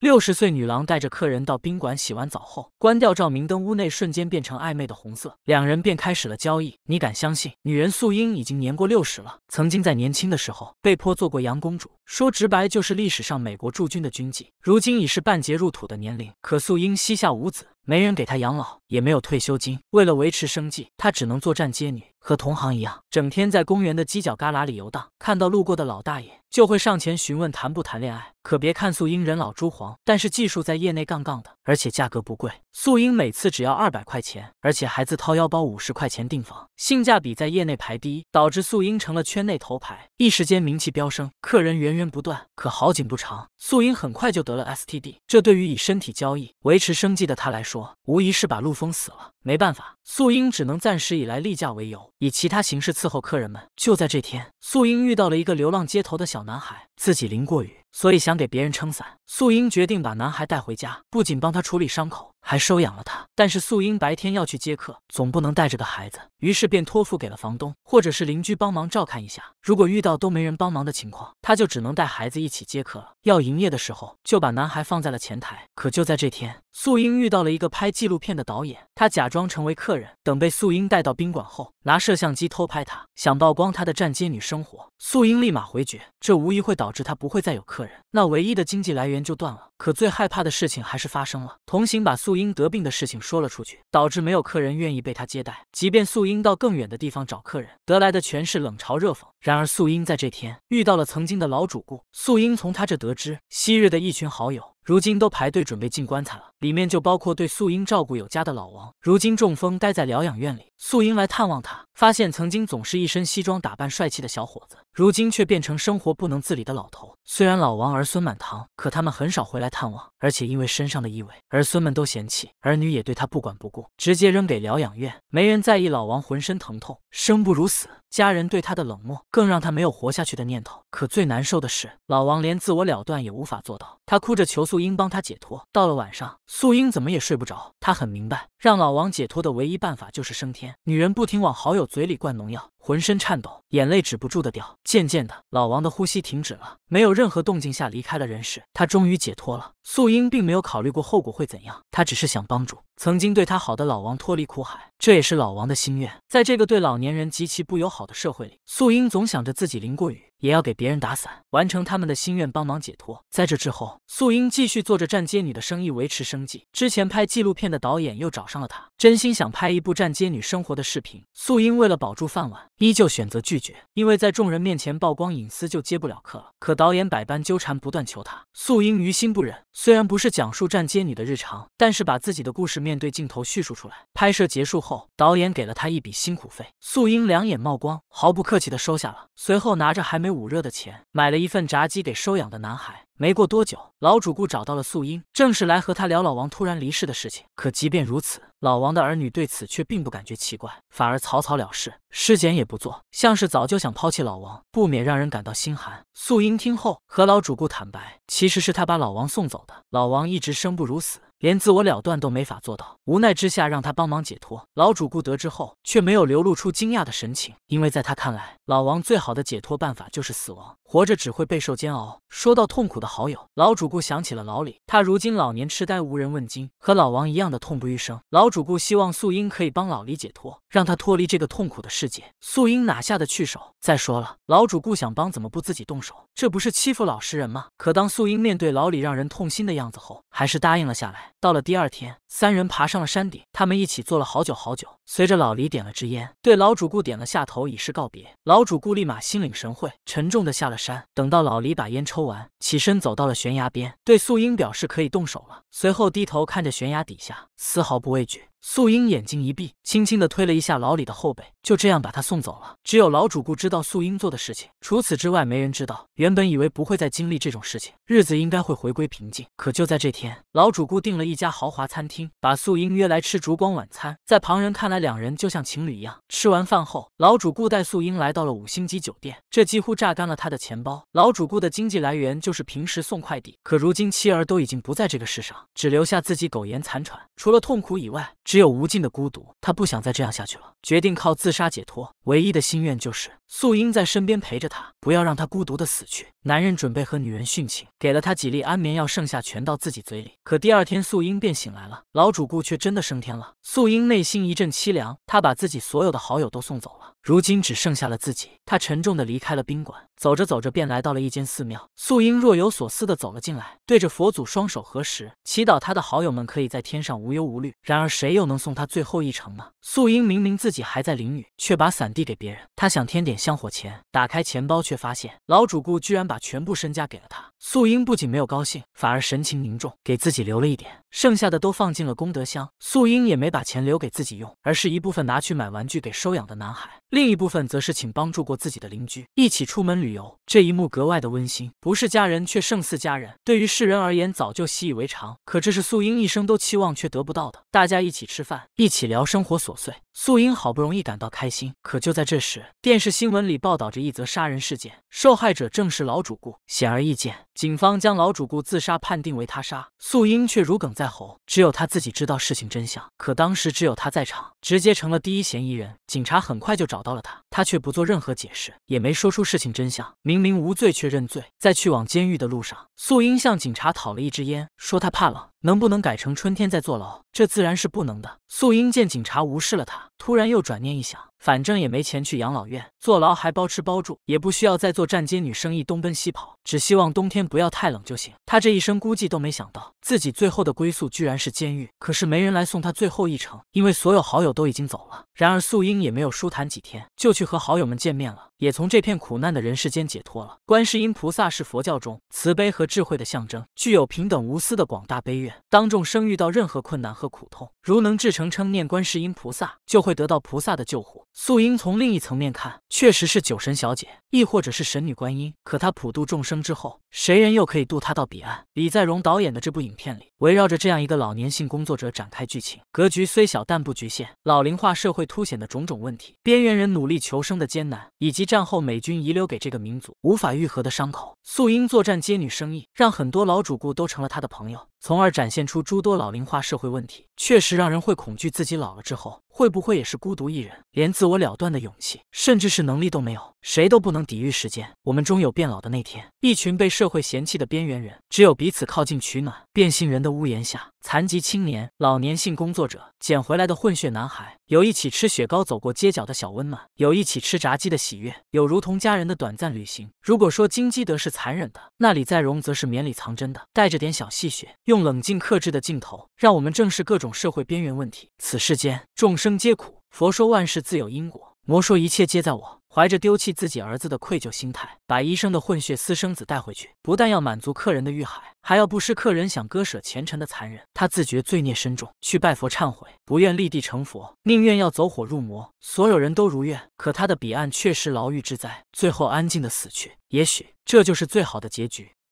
六十岁女郎带着客人到宾馆洗完澡后，关掉照明灯，屋内瞬间变成暧昧的红色，两人便开始了交易。你敢相信，女人素英已经年过六十了，曾经在年轻的时候被迫做过洋公主，说直白就是历史上美国驻军的军妓。如今已是半截入土的年龄，可素英膝下无子，没人给她养老，也没有退休金，为了维持生计，她只能做站街女。和同行一样，整天在公园的犄角旮旯里游荡，看到路过的老大爷就会上前询问谈不谈恋爱。可别看素英人老珠黄，但是技术在业内杠杠的，而且价格不贵。素英每次只要二百块钱，而且还自掏腰包五十块钱订房，性价比在业内排第一，导致素英成了圈内头牌，一时间名气飙升，客人源源不断。可好景不长，素英很快就得了 STD。这对于以身体交易维持生计的她来说，无疑是把路封死了。没办法，素英只能暂时以来例假为由，以其他形式伺候客人们。就在这天，素英遇到了一个流浪街头的小男孩，自己淋过雨，所以想给别人撑伞。素英决定把男孩带回家，不仅帮他处理伤口，还收养了他。但是素英白天要去接客，总不能带着个孩子，于是便托付给了房东或者是邻居帮忙照看一下。如果遇到都没人帮忙的情况，他就只能带孩子一起接客了。要营业的时候，就把男孩放在了前台。可就在这天。素英遇到了一个拍纪录片的导演，他假装成为客人，等被素英带到宾馆后，拿摄像机偷拍她，想曝光她的站街女生活。素英立马回绝，这无疑会导致她不会再有客人，那唯一的经济来源就断了。可最害怕的事情还是发生了，同行把素英得病的事情说了出去，导致没有客人愿意被他接待。即便素英到更远的地方找客人，得来的全是冷嘲热讽。然而素英在这天遇到了曾经的老主顾。素英从他这得知，昔日的一群好友如今都排队准备进棺材了，里面就包括对素英照顾有加的老王，如今中风待在疗养院里。素英来探望他。发现曾经总是一身西装打扮帅气的小伙子，如今却变成生活不能自理的老头。虽然老王儿孙满堂，可他们很少回来探望，而且因为身上的异味，儿孙们都嫌弃，儿女也对他不管不顾，直接扔给疗养院，没人在意。老王浑身疼痛，生不如死，家人对他的冷漠更让他没有活下去的念头。可最难受的是，老王连自我了断也无法做到，他哭着求素英帮他解脱。到了晚上，素英怎么也睡不着，她很明白，让老王解脱的唯一办法就是升天。女人不停往好友。嘴里灌农药。浑身颤抖，眼泪止不住的掉。渐渐的，老王的呼吸停止了，没有任何动静下离开了人世。他终于解脱了。素英并没有考虑过后果会怎样，她只是想帮助曾经对她好的老王脱离苦海，这也是老王的心愿。在这个对老年人极其不友好的社会里，素英总想着自己淋过雨，也要给别人打伞，完成他们的心愿，帮忙解脱。在这之后，素英继续做着站街女的生意，维持生计。之前拍纪录片的导演又找上了她，真心想拍一部站街女生活的视频。素英为了保住饭碗。依旧选择拒绝，因为在众人面前曝光隐私就接不了客了。可导演百般纠缠，不断求她，素英于心不忍。虽然不是讲述站街女的日常，但是把自己的故事面对镜头叙述出来。拍摄结束后，导演给了她一笔辛苦费，素英两眼冒光，毫不客气的收下了。随后拿着还没捂热的钱，买了一份炸鸡给收养的男孩。没过多久，老主顾找到了素英，正是来和他聊老王突然离世的事情。可即便如此，老王的儿女对此却并不感觉奇怪，反而草草了事，尸检也不做，像是早就想抛弃老王，不免让人感到心寒。素英听后，和老主顾坦白，其实是他把老王送走的，老王一直生不如死。连自我了断都没法做到，无奈之下让他帮忙解脱。老主顾得知后却没有流露出惊讶的神情，因为在他看来，老王最好的解脱办法就是死亡，活着只会备受煎熬。说到痛苦的好友，老主顾想起了老李，他如今老年痴呆，无人问津，和老王一样的痛不欲生。老主顾希望素英可以帮老李解脱，让他脱离这个痛苦的世界。素英哪下得去手？再说了，老主顾想帮怎么不自己动手？这不是欺负老实人吗？可当素英面对老李让人痛心的样子后，还是答应了下来。到了第二天，三人爬上了山顶，他们一起坐了好久好久。随着老李点了支烟，对老主顾点了下头，以示告别。老主顾立马心领神会，沉重的下了山。等到老李把烟抽完，起身走到了悬崖边，对素英表示可以动手了。随后低头看着悬崖底下，丝毫不畏惧。素英眼睛一闭，轻轻地推了一下老李的后背，就这样把他送走了。只有老主顾知道素英做的事情，除此之外没人知道。原本以为不会再经历这种事情，日子应该会回归平静。可就在这天，老主顾订了一家豪华餐厅，把素英约来吃烛光晚餐。在旁人看来，两人就像情侣一样。吃完饭后，老主顾带素英来到了五星级酒店，这几乎榨干了他的钱包。老主顾的经济来源就是平时送快递，可如今妻儿都已经不在这个世上，只留下自己苟延残喘，除了痛苦以外，只。只有无尽的孤独，他不想再这样下去了，决定靠自杀解脱。唯一的心愿就是素英在身边陪着他，不要让他孤独的死去。男人准备和女人殉情，给了他几粒安眠药，剩下全到自己嘴里。可第二天素英便醒来了，老主顾却真的升天了。素英内心一阵凄凉，他把自己所有的好友都送走了。如今只剩下了自己，他沉重的离开了宾馆，走着走着便来到了一间寺庙。素英若有所思的走了进来，对着佛祖双手合十，祈祷他的好友们可以在天上无忧无虑。然而谁又能送他最后一程呢？素英明明自己还在淋雨，却把伞递给别人。他想添点香火钱，打开钱包却发现老主顾居然把全部身家给了他。素英不仅没有高兴，反而神情凝重，给自己留了一点，剩下的都放进了功德箱。素英也没把钱留给自己用，而是一部分拿去买玩具给收养的男孩，另一部分则是请帮助过自己的邻居一起出门旅游。这一幕格外的温馨，不是家人却胜似家人。对于世人而言，早就习以为常，可这是素英一生都期望却得不到的。大家一起吃饭，一起聊生活琐碎。素英好不容易感到开心，可就在这时，电视新闻里报道着一则杀人事件，受害者正是老主顾。显而易见，警方将老主顾自杀判定为他杀。素英却如鲠在喉，只有他自己知道事情真相。可当时只有他在场，直接成了第一嫌疑人。警察很快就找到了他，他却不做任何解释，也没说出事情真相。明明无罪却认罪。在去往监狱的路上，素英向警察讨了一支烟，说他怕冷。能不能改成春天再坐牢？这自然是不能的。素英见警察无视了他，突然又转念一想。反正也没钱去养老院，坐牢还包吃包住，也不需要再做站街女生意，东奔西跑。只希望冬天不要太冷就行。他这一生估计都没想到，自己最后的归宿居然是监狱。可是没人来送他最后一程，因为所有好友都已经走了。然而素英也没有舒坦几天，就去和好友们见面了，也从这片苦难的人世间解脱了。观世音菩萨是佛教中慈悲和智慧的象征，具有平等无私的广大悲愿。当众生遇到任何困难和苦痛，如能至诚称念观世音菩萨，就会得到菩萨的救护。素英从另一层面看，确实是酒神小姐，亦或者是神女观音。可她普渡众生之后，谁人又可以渡她到彼岸？李在容导演的这部影片里，围绕着这样一个老年性工作者展开剧情，格局虽小，但不局限。老龄化社会凸显的种种问题，边缘人努力求生的艰难，以及战后美军遗留给这个民族无法愈合的伤口。素英作战街女生意，让很多老主顾都成了她的朋友，从而展现出诸多老龄化社会问题，确实让人会恐惧自己老了之后会不会也是孤独一人，连自我了断的勇气甚至是能力都没有，谁都不能抵御时间，我们终有变老的那天。一群被社会嫌弃的边缘人，只有彼此靠近取暖。变性人的屋檐下，残疾青年、老年性工作者、捡回来的混血男孩。有一起吃雪糕走过街角的小温暖，有一起吃炸鸡的喜悦，有如同家人的短暂旅行。如果说金基德是残忍的，那李在容则是绵里藏针的，带着点小戏谑，用冷静克制的镜头，让我们正视各种社会边缘问题。此世间众生皆苦，佛说万事自有因果，魔说一切皆在我。怀着丢弃自己儿子的愧疚心态，把医生的混血私生子带回去，不但要满足客人的欲海，还要不失客人想割舍前尘的残忍。他自觉罪孽深重，去拜佛忏悔，不愿立地成佛，宁愿要走火入魔。所有人都如愿，可他的彼岸却是牢狱之灾，最后安静的死去。也许这就是最好的结局。